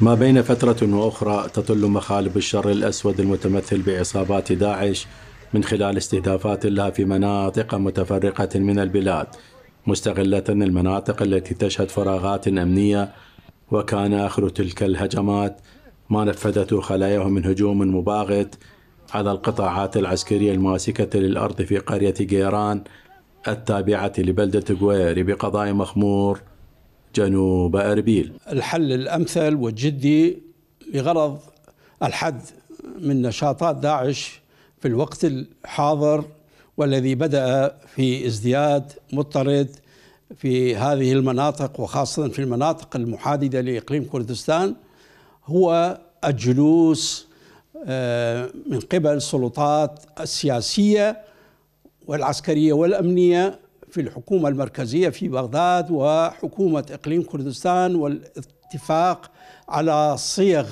ما بين فترة وأخرى تطل مخالب الشر الأسود المتمثل بعصابات داعش من خلال استهدافات لها في مناطق متفرقة من البلاد مستغلة المناطق التي تشهد فراغات أمنية وكان آخر تلك الهجمات ما نفذته خلاياهم من هجوم مباغت على القطاعات العسكرية الماسكة للأرض في قرية جيران التابعة لبلدة غويري بقضاء مخمور جنوب أربيل الحل الأمثل والجدي لغرض الحد من نشاطات داعش في الوقت الحاضر والذي بدأ في ازدياد مضطرد في هذه المناطق وخاصة في المناطق المحاددة لإقليم كردستان هو الجلوس آه، من قبل السلطات السياسية والعسكرية والأمنية في الحكومة المركزية في بغداد وحكومة إقليم كردستان والاتفاق على صيغ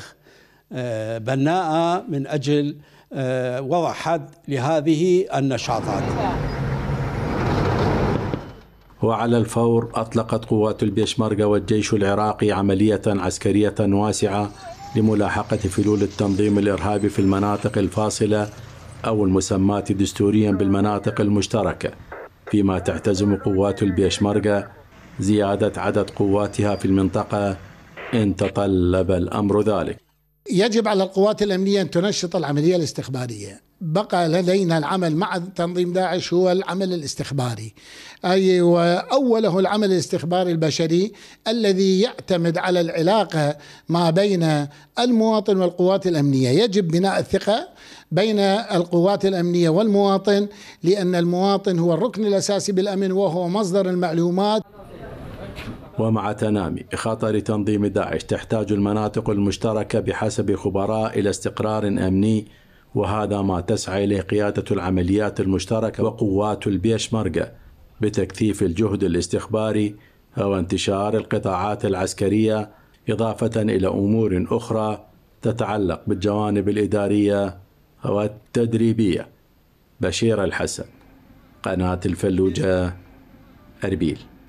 آه، بناءة من أجل آه، وضع حد لهذه النشاطات وعلى الفور أطلقت قوات البيشمركة والجيش العراقي عملية عسكرية واسعة لملاحقة فلول التنظيم الإرهابي في المناطق الفاصلة أو المسماة دستوريا بالمناطق المشتركة فيما تعتزم قوات البيشمركة زيادة عدد قواتها في المنطقة إن تطلب الأمر ذلك يجب على القوات الأمنية أن تنشط العملية الاستخبارية بقى لدينا العمل مع تنظيم داعش هو العمل الاستخباري أي وأوله العمل الاستخباري البشري الذي يعتمد على العلاقة ما بين المواطن والقوات الأمنية يجب بناء الثقة بين القوات الأمنية والمواطن لأن المواطن هو الركن الأساسي بالأمن وهو مصدر المعلومات ومع تنامي خطر تنظيم داعش تحتاج المناطق المشتركة بحسب خبراء إلى استقرار أمني وهذا ما تسعى إليه قيادة العمليات المشتركة وقوات البيشمركة بتكثيف الجهد الاستخباري وانتشار القطاعات العسكرية إضافة إلى أمور أخرى تتعلق بالجوانب الإدارية والتدريبية بشير الحسن قناة الفلوجة أربيل